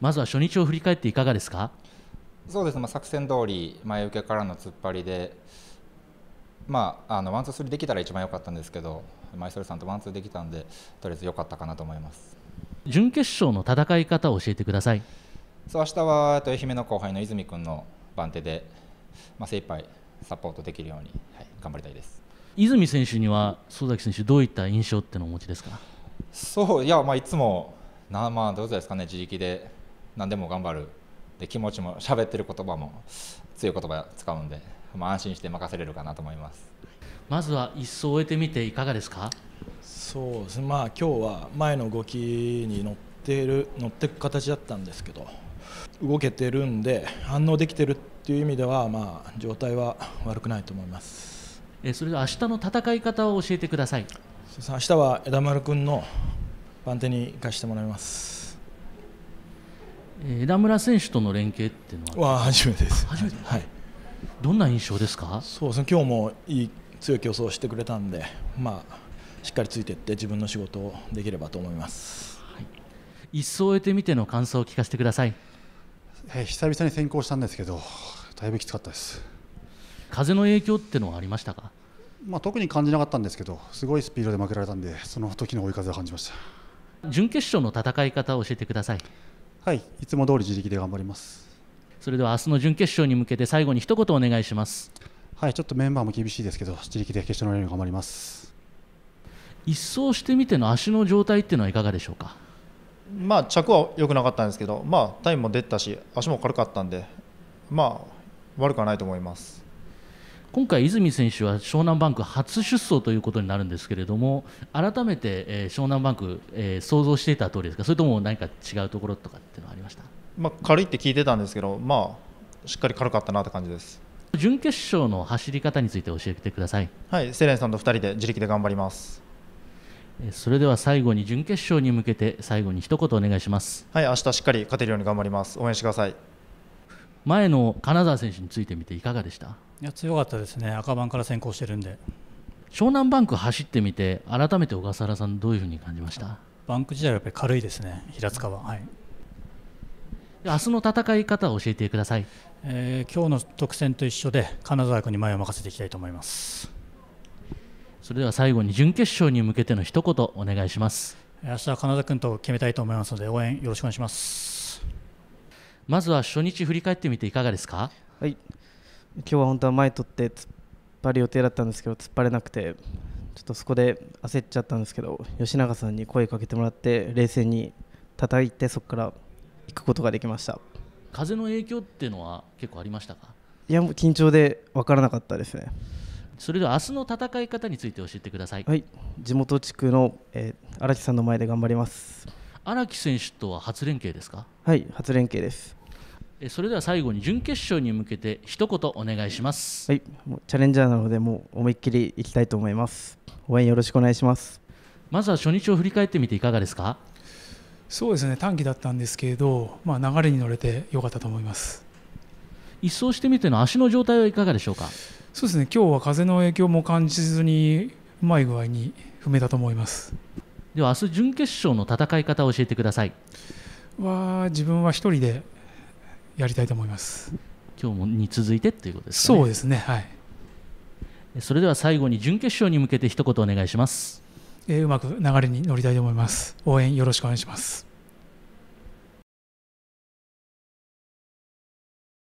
まずは初日を振り返っていかがですかそうですね、まあ、作戦通り前受けからの突っ張りで、まあ、あのワン、ツー、スリーできたら一番良かったんですけど、マイソルさんとワン、ツーできたんで、とりあえず良かったかなと思います準決勝の戦い方を教えてください。そう明日は愛媛の後輩の泉君の番手で、まあ、精一杯サポートできるように、はい、頑張りたいです泉選手には曽崎選手、どういった印象ってのをお持ちですかそういや、まあ、いつもな、まあ、どうですかね、自力で何でも頑張るで気持ちも喋ってる言葉も強い言葉を使うんで、まあ、安心して任せれるかなと思いますまずは一層終えてみていかがですかそうですね、まあ、今日は前の動きに乗っている乗っていく形だったんですけど動けてるんで反応できてるっていう意味では、まあ、状態は悪くないと思いますえそれでは明日の戦い方を教えてください明日は枝丸君の番手に行かせてもらいます枝村選手との連携っていうのは初めてです初めて、はい、どんな印象ですかそうですね今日もいい強い競争をしてくれたんで、まあ、しっかりついていって自分の仕事をできればと思います、はい、一層終えてみての感想を聞かせてください、えー、久々に先行したんですけどだいぶきつかったです風の影響ってのはありましたか、まあ、特に感じなかったんですけどすごいスピードで負けられたんでその時の追い風を感じました準決勝の戦い方を教えてくださいはい、いつも通り自力で頑張ります。それでは明日の準決勝に向けて最後に一言お願いします。はい、ちょっとメンバーも厳しいですけど、自力で決勝のように頑張ります。一掃してみての足の状態っていうのはいかがでしょうか。まあ着は良くなかったんですけど、まあタイムも出たし、足も軽かったんで、まあ悪くはないと思います。今回、泉選手は湘南バンク初出走ということになるんですけれども改めて、えー、湘南バンク、えー、想像していた通りですかそれとも何か違うところとかってのはありました、まあ、軽いって聞いてたんですけど、まあ、しっかり軽かったなって感じです準決勝の走り方について教えてください。はい、セレンさんと2人で自力で頑張りますそれでは最後に準決勝に向けて最後に一言お願いしますはい明日しっかり勝てるように頑張ります応援してください前の金沢選手についてみていかがでしたいや強かったですね赤番から先行してるんで湘南バンク走ってみて改めて小笠原さんどういうふうに感じましたバンク自体はやっぱり軽いですね平塚は、はい、明日の戦い方を教えてください、えー、今日の特選と一緒で金沢君に前を任せていきたいと思いますそれでは最後に準決勝に向けての一言お願いします明日は金沢君と決めたいと思いますので応援よろしくお願いしますまずは初日振り返ってみていかがですかはい今日は本当は前取って突っ張る予定だったんですけど突っ張れなくてちょっとそこで焦っちゃったんですけど吉永さんに声かけてもらって冷静に叩いてそこから行くことができました風の影響っていうのは結構ありましたかいやもう緊張で分からなかったですねそれでは明日の戦い方について教えてください、はい、地元地区の荒、えー、木さんの前で頑張ります荒木選手とは初連携ですかはい初連携ですそれでは最後に準決勝に向けて一言お願いします。はい、チャレンジャーなのでもう思いっきりいきたいと思います。応援よろしくお願いします。まずは初日を振り返ってみていかがですか。そうですね、短期だったんですけれど、まあ流れに乗れて良かったと思います。一掃してみての足の状態はいかがでしょうか。そうですね、今日は風の影響も感じずにうまい具合に踏めたと思います。では明日準決勝の戦い方を教えてください。は自分は一人でやりたいと思います今日もに続いてということですねそうですねはいそれでは最後に準決勝に向けて一言お願いします、えー、うまく流れに乗りたいと思います応援よろしくお願いします